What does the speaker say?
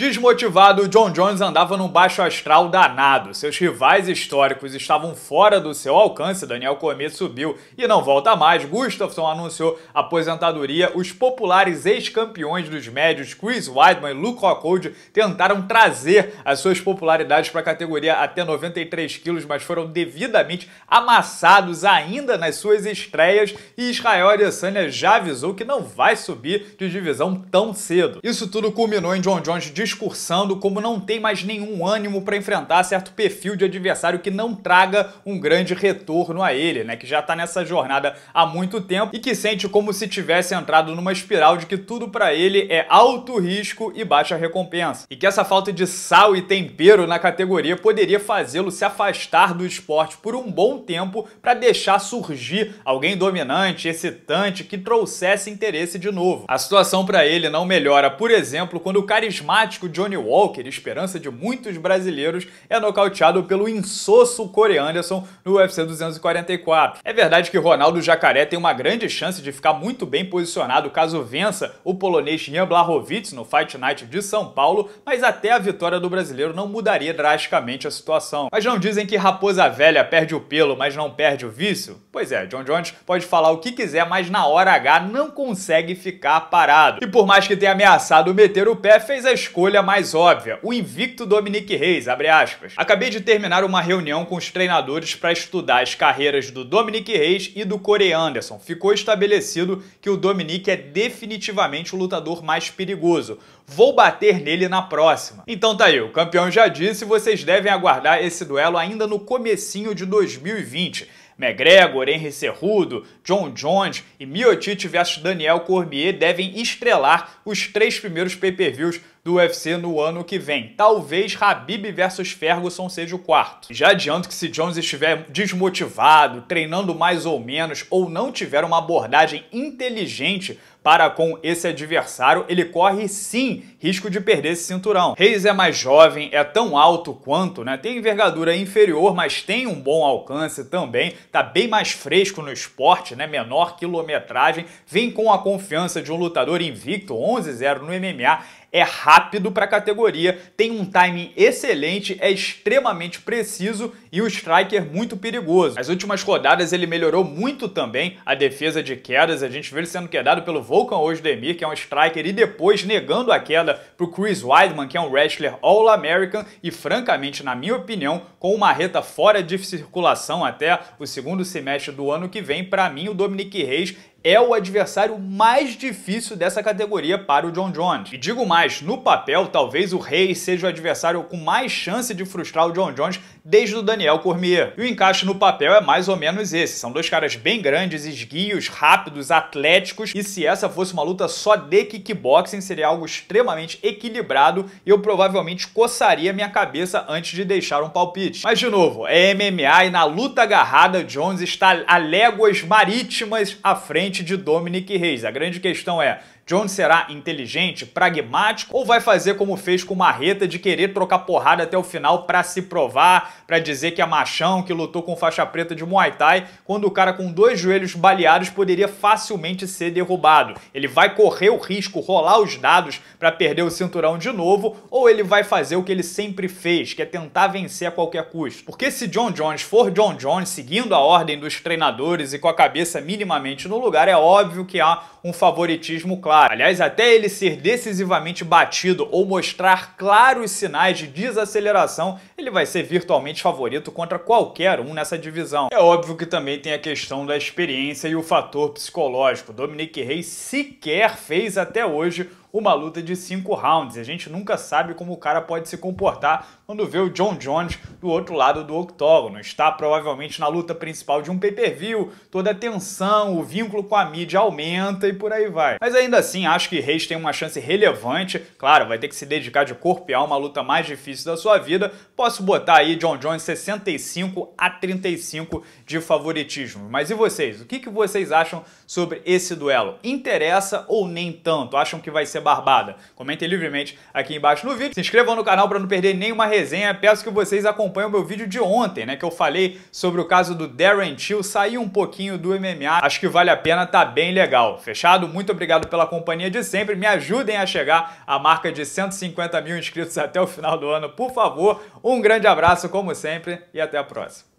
Desmotivado, John Jones andava num baixo astral danado. Seus rivais históricos estavam fora do seu alcance, Daniel Cormier subiu e não volta mais. Gustafsson anunciou aposentadoria. Os populares ex-campeões dos médios Chris Weidman e Luke Rockhold tentaram trazer as suas popularidades para a categoria até 93 quilos, mas foram devidamente amassados ainda nas suas estreias e Israel Adesanya já avisou que não vai subir de divisão tão cedo. Isso tudo culminou em John Jones discursando como não tem mais nenhum ânimo para enfrentar certo perfil de adversário que não traga um grande retorno a ele, né? Que já está nessa jornada há muito tempo e que sente como se tivesse entrado numa espiral de que tudo para ele é alto risco e baixa recompensa. E que essa falta de sal e tempero na categoria poderia fazê-lo se afastar do esporte por um bom tempo para deixar surgir alguém dominante, excitante, que trouxesse interesse de novo. A situação para ele não melhora, por exemplo, quando o carismático emblemático Johnny Walker, esperança de muitos brasileiros, é nocauteado pelo insosso Corey Anderson no UFC 244. É verdade que Ronaldo Jacaré tem uma grande chance de ficar muito bem posicionado caso vença o polonês Jan Blachowicz no Fight Night de São Paulo, mas até a vitória do brasileiro não mudaria drasticamente a situação. Mas não dizem que raposa velha perde o pelo, mas não perde o vício? Pois é, John Jones pode falar o que quiser, mas na hora H não consegue ficar parado. E por mais que tenha ameaçado meter o pé, fez a escolha escolha mais óbvia, o invicto Dominique Reis, abre aspas. Acabei de terminar uma reunião com os treinadores para estudar as carreiras do Dominique Reis e do Corey Anderson. Ficou estabelecido que o Dominique é definitivamente o lutador mais perigoso. Vou bater nele na próxima. Então tá aí, o campeão já disse, vocês devem aguardar esse duelo ainda no comecinho de 2020. McGregor, Henry Cerrudo, John Jones e Miocic vs Daniel Cormier devem estrelar os três primeiros pay-per-views do UFC no ano que vem. Talvez Habib versus Ferguson seja o quarto. Já adianto que se Jones estiver desmotivado, treinando mais ou menos, ou não tiver uma abordagem inteligente para com esse adversário, ele corre sim risco de perder esse cinturão. Reis é mais jovem, é tão alto quanto, né? Tem envergadura inferior, mas tem um bom alcance também, tá bem mais fresco no esporte, né? Menor quilometragem, vem com a confiança de um lutador invicto, 11-0 no MMA, é rápido para a categoria, tem um timing excelente, é extremamente preciso e o striker muito perigoso. Nas últimas rodadas ele melhorou muito também a defesa de quedas, a gente vê ele sendo quedado pelo Volkan Osdemir, que é um striker, e depois negando a queda para o Chris Weidman, que é um wrestler All-American e, francamente, na minha opinião, com o Marreta fora de circulação até o segundo semestre do ano que vem, para mim o Dominic Reis é o adversário mais difícil dessa categoria para o John Jones. E digo mais, no papel, talvez o Rey seja o adversário com mais chance de frustrar o John Jones desde o Daniel Cormier. E o encaixe no papel é mais ou menos esse. São dois caras bem grandes, esguios, rápidos, atléticos, e se essa fosse uma luta só de kickboxing, seria algo extremamente equilibrado e eu provavelmente coçaria minha cabeça antes de deixar um palpite. Mas de novo, é MMA e na luta agarrada, Jones está a léguas marítimas à frente de Dominic Reis. A grande questão é: Jones será inteligente, pragmático ou vai fazer como fez com Marreta de querer trocar porrada até o final para se provar, para dizer que é machão, que lutou com faixa preta de Muay Thai, quando o cara com dois joelhos baleados poderia facilmente ser derrubado. Ele vai correr o risco, rolar os dados para perder o cinturão de novo ou ele vai fazer o que ele sempre fez, que é tentar vencer a qualquer custo. Porque se John Jones for John Jones seguindo a ordem dos treinadores e com a cabeça minimamente no lugar, é óbvio que há um favoritismo claro Aliás, até ele ser decisivamente batido ou mostrar claros sinais de desaceleração, ele vai ser virtualmente favorito contra qualquer um nessa divisão. É óbvio que também tem a questão da experiência e o fator psicológico. Dominique Reis sequer fez até hoje uma luta de cinco rounds. A gente nunca sabe como o cara pode se comportar quando vê o John Jones do outro lado do octógono. Está provavelmente na luta principal de um pay-per-view, toda a tensão, o vínculo com a mídia aumenta e por aí vai. Mas ainda assim, acho que Reis tem uma chance relevante. Claro, vai ter que se dedicar de corpo e alma à luta mais difícil da sua vida. Posso botar aí John Jones 65 a 35 de favoritismo. Mas e vocês? O que, que vocês acham sobre esse duelo? Interessa ou nem tanto? Acham que vai ser ser barbada? Comentem livremente aqui embaixo no vídeo. Se inscrevam no canal para não perder nenhuma resenha. Peço que vocês acompanhem o meu vídeo de ontem, né? Que eu falei sobre o caso do Darren Till, sair um pouquinho do MMA. Acho que vale a pena, tá bem legal. Fechado? Muito obrigado pela companhia de sempre. Me ajudem a chegar à marca de 150 mil inscritos até o final do ano, por favor. Um grande abraço, como sempre, e até a próxima.